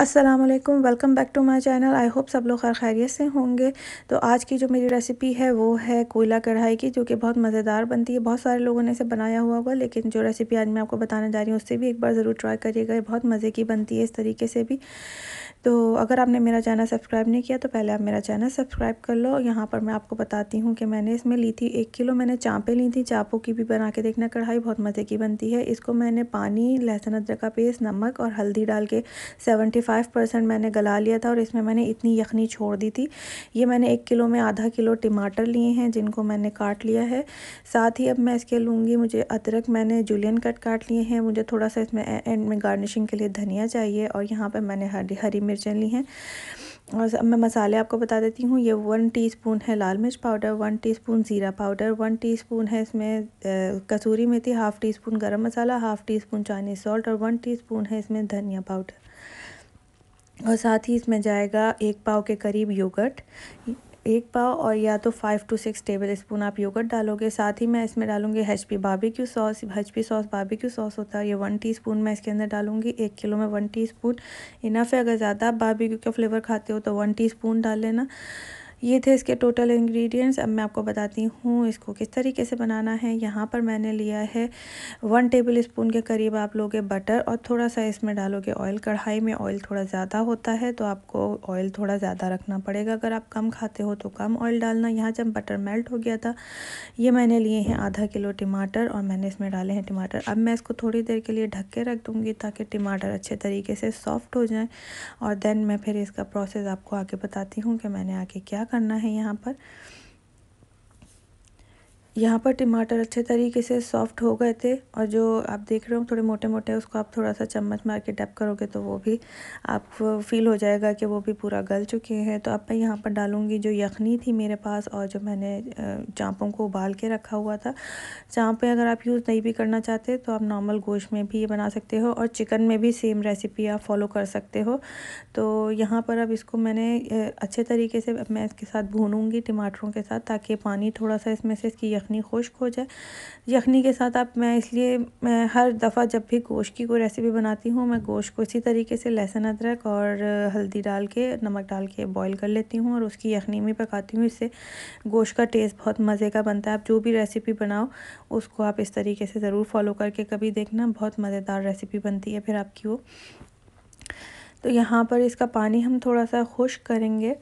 अस्सलाम वालेकुम welcome back to my channel I hope सब लोग खैर खैरियत से होंगे तो आज की जो मेरी रेसिपी है वो है कोयला कढ़ाई की जो कि बहुत मज़ेदार बनती है बहुत सारे लोगों ने इसे बनाया हुआ होगा लेकिन जो रेसिपी आज मैं आपको बताने जा रही हूँ उससे भी एक बार ज़रूर ट्राई करिएगा बहुत मज़े की बनती है इस तरीके से भी तो अगर आपने मेरा चैनल सब्सक्राइब नहीं किया तो पहले आप मेरा चैनल सब्सक्राइब कर लो यहाँ पर मैं आपको बताती हूँ कि मैंने इसमें ली थी एक किलो मैंने चाँपें ली थी चाँपों की भी बना के देखना कढ़ाई बहुत मज़े की बनती है इसको मैंने पानी लहसुन अदरक का पेस्ट नमक और हल्दी डाल के सेवेंटी फाइव परसेंट मैंने गला लिया था और इसमें मैंने इतनी यखनी छोड़ दी थी ये मैंने एक किलो में आधा किलो टमाटर लिए हैं जिनको मैंने काट लिया है साथ ही अब मैं इसके लूँगी मुझे अदरक मैंने जुलियन कट काट लिए हैं मुझे थोड़ा सा इसमें एंड में गार्निशिंग के लिए धनिया चाहिए और यहाँ पर मैंने हरी हरी मिर्चें ली हैं और अब मैं मसाले आपको बता देती हूँ ये वन टीस्पून है लाल मिर्च पाउडर वन टीस्पून ज़ीरा पाउडर वन टीस्पून है इसमें कसूरी मेथी हाफ़ टी स्पून गर्म मसाला half teaspoon Chinese salt और वन टीस्पून है इसमें धनिया पाउडर और साथ ही इसमें जाएगा एक पाव के करीब योगर्ट एक पाव और या तो five to six tablespoon आप योगर्ट डालोगे साथ ही मैं इसमें डालूंगी H P barbecue sauce H P sauce barbecue sauce होता है ये वन टीस्पून मैं इसके अंदर डालूंगी एक किलो में वन टीस्पून इनफ है अगर ज़्यादा आप बारबेक्यू का फ्लेवर खाते हो तो वन स्पून डाल लेना ये थे इसके टोटल इंग्रेडिएंट्स अब मैं आपको बताती हूँ इसको किस तरीके से बनाना है यहाँ पर मैंने लिया है वन टेबल स्पून के करीब आप लोगे बटर और थोड़ा सा इसमें डालोगे ऑयल कढ़ाई में ऑयल थोड़ा ज़्यादा होता है तो आपको ऑयल थोड़ा ज़्यादा रखना पड़ेगा अगर आप कम खाते हो तो कम ऑयल डालना यहाँ जब बटर मेल्ट हो गया था ये मैंने लिए हैं आधा किलो टमाटर और मैंने इसमें डाले हैं टमाटर अब मैं इसको थोड़ी देर के लिए ढक के रख दूँगी ताकि टमाटर अच्छे तरीके से सॉफ्ट हो जाएँ और देन मैं फिर इसका प्रोसेस आपको आगे बताती हूँ कि मैंने आगे क्या करना है यहाँ पर यहाँ पर टमाटर अच्छे तरीके से सॉफ्ट हो गए थे और जो आप देख रहे हो थोड़े मोटे मोटे उसको आप थोड़ा सा चम्मच मार के डप करोगे तो वो भी आप फील हो जाएगा कि वो भी पूरा गल चुके हैं तो अब मैं यहाँ पर डालूँगी जो यखनी थी मेरे पास और जो मैंने चाँपों को उबाल के रखा हुआ था चाँपें अगर आप यूज़ नहीं भी करना चाहते तो आप नॉर्मल गोश्त में भी ये बना सकते हो और चिकन में भी सेम रेसिपी आप फॉलो कर सकते हो तो यहाँ पर अब इसको मैंने अच्छे तरीके से मैं इसके साथ भूनूँगी टमाटरों के साथ ताकि पानी थोड़ा सा इसमें से इसकी यखनी यखनी खुश्क हो जाए यखनी के साथ आप मैं इसलिए मैं हर दफ़ा जब भी गोश्त की कोई रेसिपी बनाती हूँ मैं गोश्त को इसी तरीके से लहसुन अदरक और हल्दी डाल के नमक डाल के बॉईल कर लेती हूँ और उसकी यखनी में पकाती हूँ इससे गोश्त का टेस्ट बहुत मज़े का बनता है आप जो भी रेसिपी बनाओ उसको आप इस तरीके से ज़रूर फॉलो करके कभी देखना बहुत मज़ेदार रेसिपी बनती है फिर आपकी वो तो यहाँ पर इसका पानी हम थोड़ा सा खुश करेंगे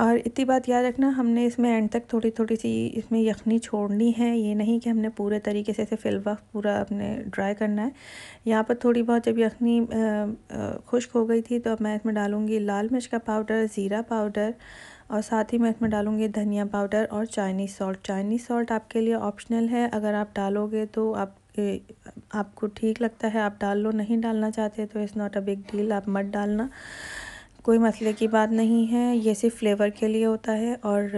और इतनी बात याद रखना हमने इसमें एंड तक थोड़ी थोड़ी सी इसमें यखनी छोड़नी है ये नहीं कि हमने पूरे तरीके से इसे फिलवा पूरा अपने ड्राई करना है यहाँ पर थोड़ी बहुत जब यखनी खुश्क हो गई थी तो अब मैं इसमें डालूँगी लाल मिर्च का पाउडर ज़ीरा पाउडर और साथ ही मैं इसमें डालूँगी धनिया पाउडर और चाइनीज़ सॉल्ट चाइनीज़ सॉल्ट आपके लिए ऑप्शनल है अगर आप डालोगे तो आप आपको ठीक लगता है आप डाल लो नहीं डालना चाहते तो is not a big deal आप मत डालना कोई मसले की बात नहीं है ये सिर्फ फ्लेवर के लिए होता है और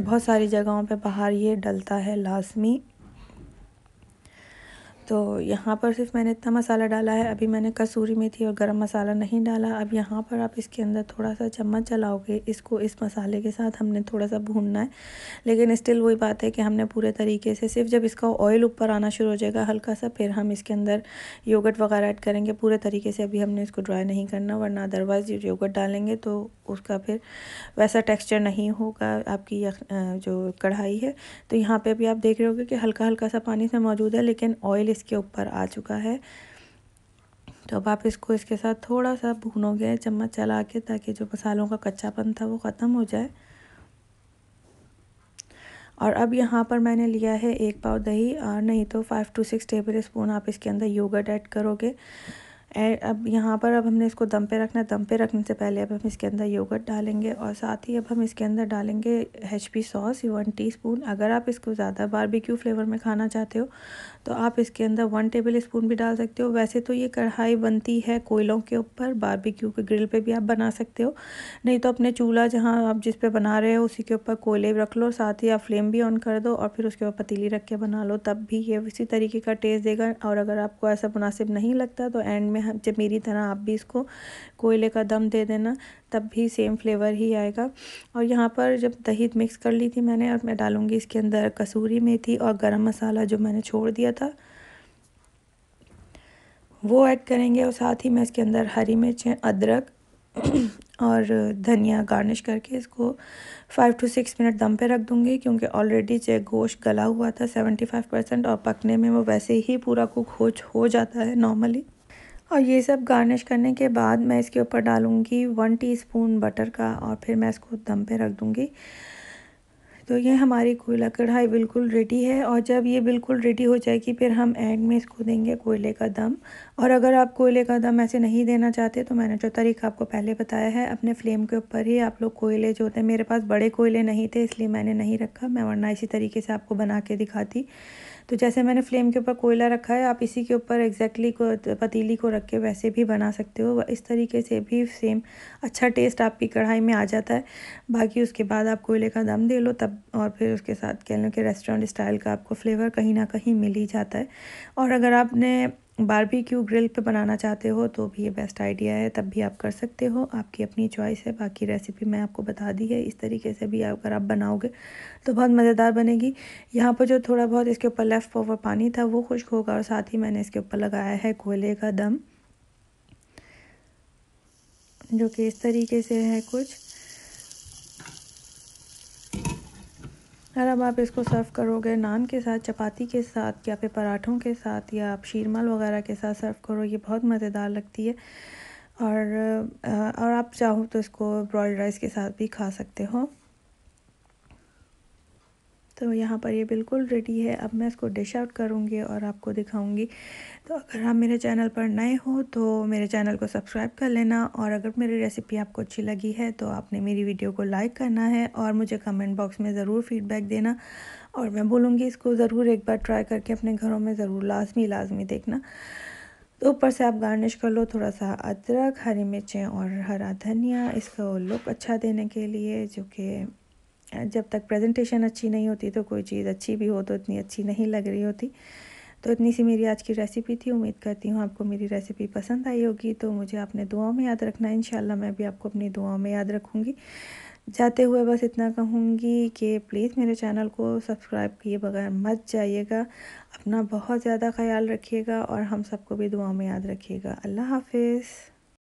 बहुत सारी जगहों पे बाहर ये डलता है लाजमी तो यहाँ पर सिर्फ मैंने इतना मसाला डाला है अभी मैंने कसूरी मेथी और गरम मसाला नहीं डाला अब यहाँ पर आप इसके अंदर थोड़ा सा चम्मच चलाओगे इसको इस मसाले के साथ हमने थोड़ा सा भूनना है लेकिन स्टिल वही बात है कि हमने पूरे तरीके से सिर्फ जब इसका ऑयल ऊपर आना शुरू हो जाएगा हल्का सा फिर हम इसके अंदर योगट वगैरह ऐड करेंगे पूरे तरीके से अभी हमने इसको ड्राई नहीं करना वरना अदरवाइज़ योगट डालेंगे तो उसका फिर वैसा टेक्स्चर नहीं होगा आपकी जो कढ़ाई है तो यहाँ पर भी आप देख रहे हो कि हल्का हल्का सा पानी इसमें मौजूद है लेकिन ऑयल इस इसके ऊपर आ चुका है तो अब आप इसको इसके साथ थोड़ा सा भूनोगे चम्मच चला के ताकि जो मसालों का कच्चापन था वो ख़त्म हो जाए और अब यहाँ पर मैंने लिया है एक पाव दही और नहीं तो five to six tablespoon आप इसके अंदर योगर्ट ऐड करोगे एंड अब यहाँ पर अब हमने इसको दम पे रखना है दम पे रखने से पहले अब हम इसके अंदर योगर्ट डालेंगे और साथ ही अब हम इसके अंदर डालेंगे एच सॉस वन टीस्पून अगर आप इसको ज़्यादा बारबेक्यू फ्लेवर में खाना चाहते हो तो आप इसके अंदर वन टेबल स्पून भी डाल सकते हो वैसे तो ये कढ़ाई बनती है कोयलों के ऊपर बारबेक्यू के ग्रिल पे भी आप बना सकते हो नहीं तो अपने चूल्हा जहाँ आप जिस पे बना रहे हो उसी के ऊपर कोयले रख लो साथ ही आप फ्लेम भी ऑन कर दो और फिर उसके ऊपर पतीली रख के बना लो तब भी ये इसी तरीके का टेस्ट देगा और अगर आपको ऐसा मुनासिब नहीं लगता तो एंड में जब मेरी तरह आप भी इसको कोयले का दम दे देना तब भी सेम फ्लेवर ही आएगा और यहाँ पर जब दही मिक्स कर ली थी मैंने और मैं डालूँगी इसके अंदर कसूरी मेथी और गरम मसाला जो मैंने छोड़ दिया था वो ऐड करेंगे और साथ ही मैं इसके अंदर हरी मिर्चें अदरक और धनिया गार्निश करके इसको फाइव टू सिक्स मिनट दम पे रख दूँगी क्योंकि ऑलरेडी जो गोश्त गला हुआ था सेवेंटी फाइव परसेंट और पकने में वो वैसे ही पूरा कुक हो हो जाता है नॉर्मली और ये सब गार्निश करने के बाद मैं इसके ऊपर डालूँगी वन टीस्पून बटर का और फिर मैं इसको दम पे रख दूँगी तो ये हमारी कोयला कढ़ाई बिल्कुल रेडी है और जब ये बिल्कुल रेडी हो जाएगी फिर हम एंड में इसको देंगे कोयले का दम और अगर आप कोयले का दम ऐसे नहीं देना चाहते तो मैंने जो तरीका आपको पहले बताया है अपने फ्लेम के ऊपर ही आप लोग कोयले जो होते हैं मेरे पास बड़े कोयले नहीं थे इसलिए मैंने नहीं रखा मैं वरना इसी तरीके से आपको बना के दिखाती तो जैसे मैंने फ्लेम के ऊपर कोयला रखा है आप इसी के ऊपर एग्जैक्टली को पतीली को रख के वैसे भी बना सकते हो इस तरीके से भी सेम अच्छा टेस्ट आपकी कढ़ाई में आ जाता है बाकी उसके बाद आप कोयले का दम दे लो तब सब और फिर उसके साथ कह लें कि रेस्टोरेंट स्टाइल का आपको फ्लेवर कहीं ना कहीं मिल ही जाता है और अगर आपने बारबेक्यू ग्रिल पे बनाना चाहते हो तो भी ये बेस्ट आइडिया है तब भी आप कर सकते हो आपकी अपनी चॉइस है बाकी रेसिपी मैं आपको बता दी है इस तरीके से भी अगर आप बनाओगे तो बहुत मज़ेदार बनेगी यहाँ पर जो थोड़ा बहुत इसके ऊपर लेफ़्ट ओवर पानी था वो खुश्क होगा और साथ ही मैंने इसके ऊपर लगाया है कोयले का दम जो कि इस तरीके से है कुछ अगर अब आप इसको सर्व करोगे नान के साथ चपाती के साथ या फिर पराठों के साथ या आप शीरमाल वगैरह के साथ सर्व करो ये बहुत मज़ेदार लगती है और और आप चाहो तो इसको ब्रॉयड राइस के साथ भी खा सकते हो तो यहाँ पर ये बिल्कुल रेडी है अब मैं इसको डिश आउट करूँगी और आपको दिखाऊँगी तो अगर आप मेरे चैनल पर नए हो तो मेरे चैनल को सब्सक्राइब कर लेना और अगर मेरी रेसिपी आपको अच्छी लगी है तो आपने मेरी वीडियो को लाइक करना है और मुझे कमेंट बॉक्स में ज़रूर फीडबैक देना और मैं बोलूँगी इसको ज़रूर एक बार ट्राई करके अपने घरों में ज़रूर लाजमी लाजमी देखना तो ऊपर से आप गार्निश कर लो थोड़ा सा अदरक हरी मिर्चें और हरा धनिया इसको लुक अच्छा देने के लिए जो कि जब तक प्रेजेंटेशन अच्छी नहीं होती तो कोई चीज़ अच्छी भी हो तो इतनी अच्छी नहीं लग रही होती तो इतनी सी मेरी आज की रेसिपी थी उम्मीद करती हूँ आपको मेरी रेसिपी पसंद आई होगी तो मुझे आपने दुआओं में याद रखना है मैं भी आपको अपनी दुआओं में याद रखूँगी जाते हुए बस इतना कहूँगी कि प्लीज़ मेरे चैनल को सब्सक्राइब किए बगैर मत जाइएगा अपना बहुत ज़्यादा ख्याल रखिएगा और हम सबको भी दुआओं में याद रखिएगा अल्लाह हाफिज़